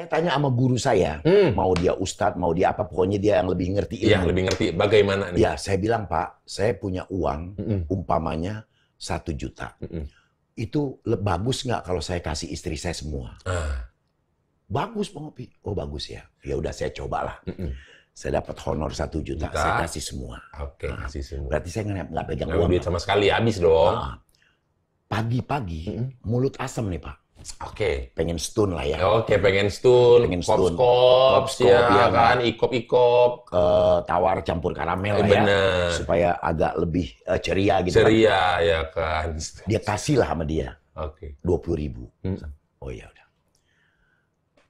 saya tanya sama guru saya, hmm. mau dia ustadz, mau dia apa, pokoknya dia yang lebih ngerti. Iya, lebih ngerti. Bagaimana nih? Ya, saya bilang Pak, saya punya uang, mm -mm. umpamanya satu juta. Mm -mm. Itu bagus nggak kalau saya kasih istri saya semua? Ah. Bagus, Bang Opi. Oh, bagus ya. Ya udah, saya cobalah. Mm -mm. Saya dapat honor satu juta, juta, saya kasih semua. Oke, okay, ah. kasih semua. Berarti saya nggak pegang uang. sama sekali, habis dong. Ah. Pagi-pagi, nah, mm -mm. mulut asam nih Pak Oke, okay. pengen stun lah ya. Oke, okay, pengen stun, pengen stun, kops, kops, kops ya, ya kan, ikop-ikop, kan? uh, eh, tawar campur karamel eh, lah ya, supaya agak lebih uh, ceria gitu. Kan. Ceria kan. ya kan. Dia kasih lah sama dia. Oke. Okay. Dua puluh ribu. Hmm. Oh ya udah.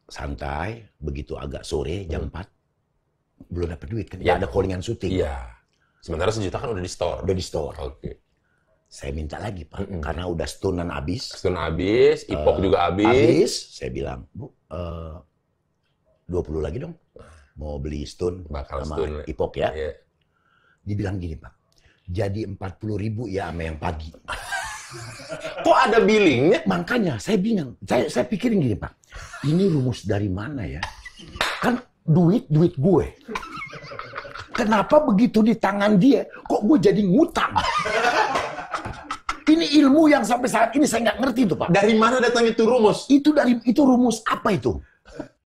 Santai, begitu agak sore jam hmm. 4 belum dapat duit kan, ya. ada callingan syuting. Iya. Sementara sejuta kan udah di store. Udah di store. Oke. Okay saya minta lagi pak mm -hmm. karena udah stunan abis stun abis ipok uh, juga abis. saya bilang bu eh, dua puluh lagi dong mau beli stun Bakal sama stun, ipok ya yeah. dia bilang gini pak jadi empat puluh ribu ya sama yang pagi kok ada billingnya makanya saya bingung saya saya pikirin gini pak ini rumus dari mana ya kan duit duit gue kenapa begitu di tangan dia kok gue jadi ngutang Ini ilmu yang sampai saat ini saya nggak ngerti itu Pak. Dari mana datangnya itu rumus? Itu dari itu rumus apa itu?